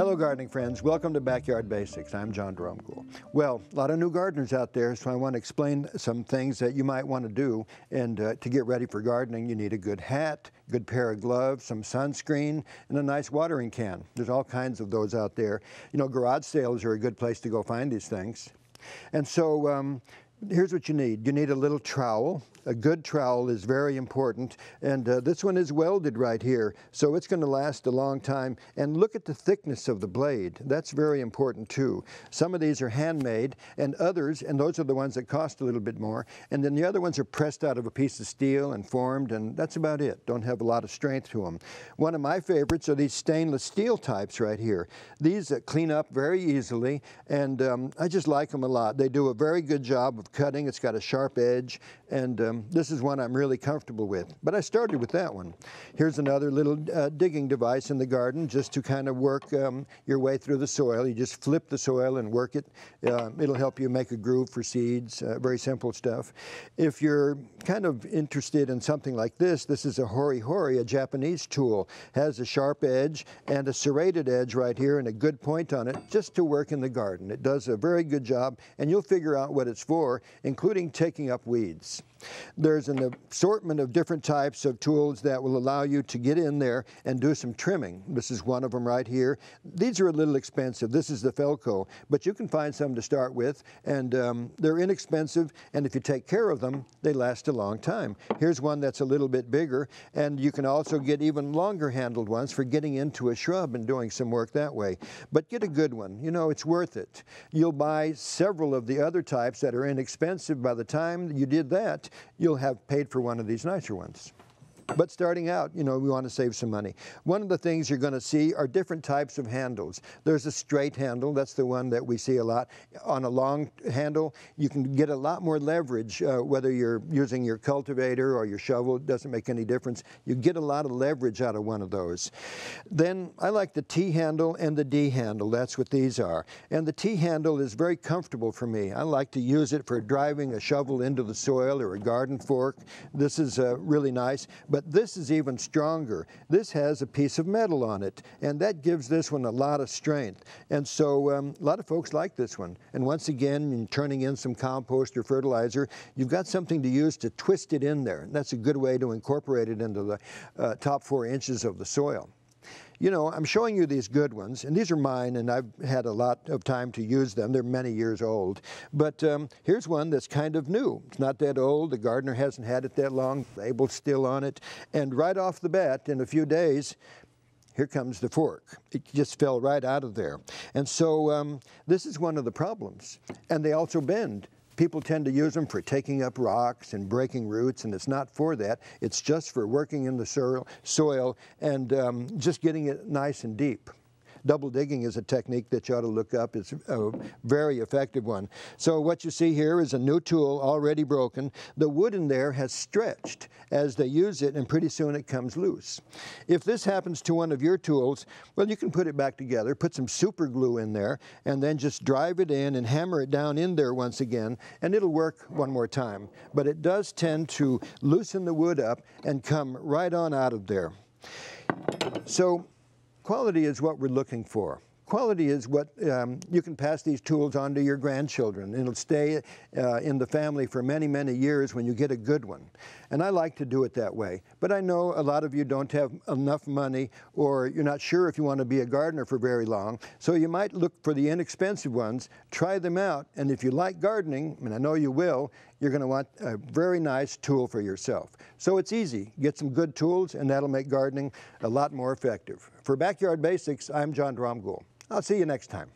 Hello, gardening friends. Welcome to Backyard Basics. I'm John Drumgoole. Well, a lot of new gardeners out there, so I want to explain some things that you might want to do. And uh, to get ready for gardening, you need a good hat, good pair of gloves, some sunscreen, and a nice watering can. There's all kinds of those out there. You know, garage sales are a good place to go find these things. And so, um, Here's what you need. You need a little trowel, a good trowel is very important. And uh, this one is welded right here, so it's going to last a long time. And look at the thickness of the blade. That's very important too. Some of these are handmade and others, and those are the ones that cost a little bit more. And then the other ones are pressed out of a piece of steel and formed, and that's about it. Don't have a lot of strength to them. One of my favorites are these stainless steel types right here. These uh, clean up very easily, and um, I just like them a lot. They do a very good job of cutting. It's got a sharp edge, and uh, um, this is one I'm really comfortable with. But I started with that one. Here's another little uh, digging device in the garden just to kind of work um, your way through the soil. You just flip the soil and work it. Uh, it'll help you make a groove for seeds, uh, very simple stuff. If you're kind of interested in something like this, this is a hori hori, a Japanese tool. Has a sharp edge and a serrated edge right here and a good point on it just to work in the garden. It does a very good job and you'll figure out what it's for, including taking up weeds. There's an assortment of different types of tools that will allow you to get in there and do some trimming. This is one of them right here. These are a little expensive. This is the Felco, but you can find some to start with and um, they're inexpensive and if you take care of them, they last a long time. Here's one that's a little bit bigger and you can also get even longer handled ones for getting into a shrub and doing some work that way. But get a good one. You know, it's worth it. You'll buy several of the other types that are inexpensive by the time you did that you'll have paid for one of these nicer ones. But starting out, you know, we want to save some money. One of the things you're going to see are different types of handles. There's a straight handle, that's the one that we see a lot. On a long handle, you can get a lot more leverage, uh, whether you're using your cultivator or your shovel, it doesn't make any difference. You get a lot of leverage out of one of those. Then I like the T handle and the D handle, that's what these are. And the T handle is very comfortable for me. I like to use it for driving a shovel into the soil or a garden fork. This is uh, really nice. But but this is even stronger. This has a piece of metal on it, and that gives this one a lot of strength. And so um, a lot of folks like this one. And once again, in turning in some compost or fertilizer, you've got something to use to twist it in there. And that's a good way to incorporate it into the uh, top four inches of the soil you know, I'm showing you these good ones, and these are mine, and I've had a lot of time to use them. They're many years old. But um, here's one that's kind of new. It's not that old. The gardener hasn't had it that long. Label's still on it. And right off the bat, in a few days, here comes the fork. It just fell right out of there. And so um, this is one of the problems. And they also bend. People tend to use them for taking up rocks and breaking roots, and it's not for that. It's just for working in the soil and um, just getting it nice and deep double digging is a technique that you ought to look up. It's a very effective one. So what you see here is a new tool already broken. The wood in there has stretched as they use it and pretty soon it comes loose. If this happens to one of your tools, well, you can put it back together, put some super glue in there, and then just drive it in and hammer it down in there once again, and it'll work one more time. But it does tend to loosen the wood up and come right on out of there. So Quality is what we're looking for. Quality is what um, you can pass these tools on to your grandchildren. It'll stay uh, in the family for many, many years when you get a good one. And I like to do it that way. But I know a lot of you don't have enough money or you're not sure if you want to be a gardener for very long. So you might look for the inexpensive ones, try them out, and if you like gardening, and I know you will, you're going to want a very nice tool for yourself. So it's easy. Get some good tools and that'll make gardening a lot more effective. For Backyard Basics, I'm John Dromgoole. I'll see you next time.